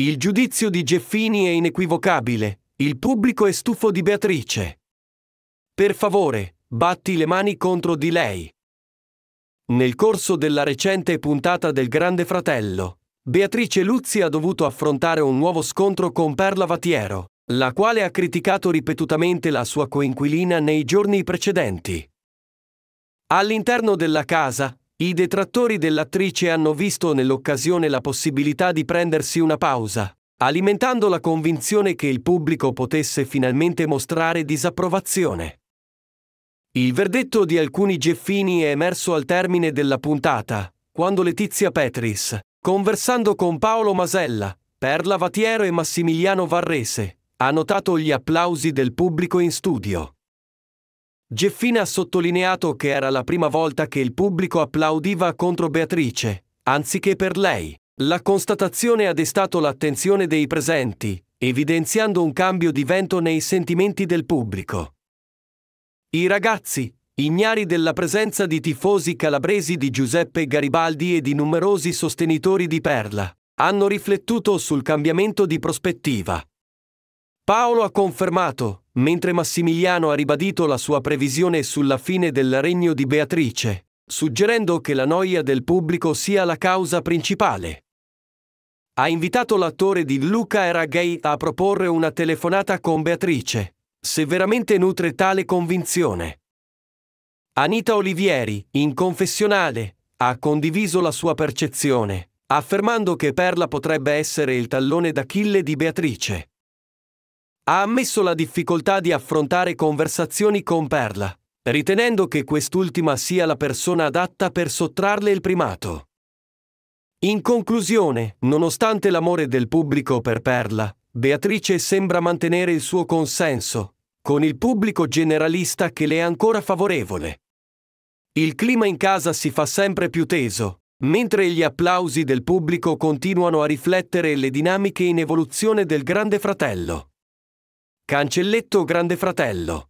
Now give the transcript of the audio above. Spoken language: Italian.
Il giudizio di Geffini è inequivocabile. Il pubblico è stufo di Beatrice. Per favore, batti le mani contro di lei. Nel corso della recente puntata del Grande Fratello, Beatrice Luzzi ha dovuto affrontare un nuovo scontro con Perla Vatiero, la quale ha criticato ripetutamente la sua coinquilina nei giorni precedenti. All'interno della casa, i detrattori dell'attrice hanno visto nell'occasione la possibilità di prendersi una pausa, alimentando la convinzione che il pubblico potesse finalmente mostrare disapprovazione. Il verdetto di alcuni Geffini è emerso al termine della puntata, quando Letizia Petris, conversando con Paolo Masella, Perla Vatiero e Massimiliano Varrese, ha notato gli applausi del pubblico in studio. Geffina ha sottolineato che era la prima volta che il pubblico applaudiva contro Beatrice, anziché per lei. La constatazione ha destato l'attenzione dei presenti, evidenziando un cambio di vento nei sentimenti del pubblico. I ragazzi, ignari della presenza di tifosi calabresi di Giuseppe Garibaldi e di numerosi sostenitori di Perla, hanno riflettuto sul cambiamento di prospettiva. Paolo ha confermato, mentre Massimiliano ha ribadito la sua previsione sulla fine del regno di Beatrice, suggerendo che la noia del pubblico sia la causa principale. Ha invitato l'attore di Luca Eraghei a proporre una telefonata con Beatrice, se veramente nutre tale convinzione. Anita Olivieri, in confessionale, ha condiviso la sua percezione, affermando che Perla potrebbe essere il tallone d'Achille di Beatrice ha ammesso la difficoltà di affrontare conversazioni con Perla, ritenendo che quest'ultima sia la persona adatta per sottrarle il primato. In conclusione, nonostante l'amore del pubblico per Perla, Beatrice sembra mantenere il suo consenso, con il pubblico generalista che le è ancora favorevole. Il clima in casa si fa sempre più teso, mentre gli applausi del pubblico continuano a riflettere le dinamiche in evoluzione del Grande Fratello. Cancelletto Grande Fratello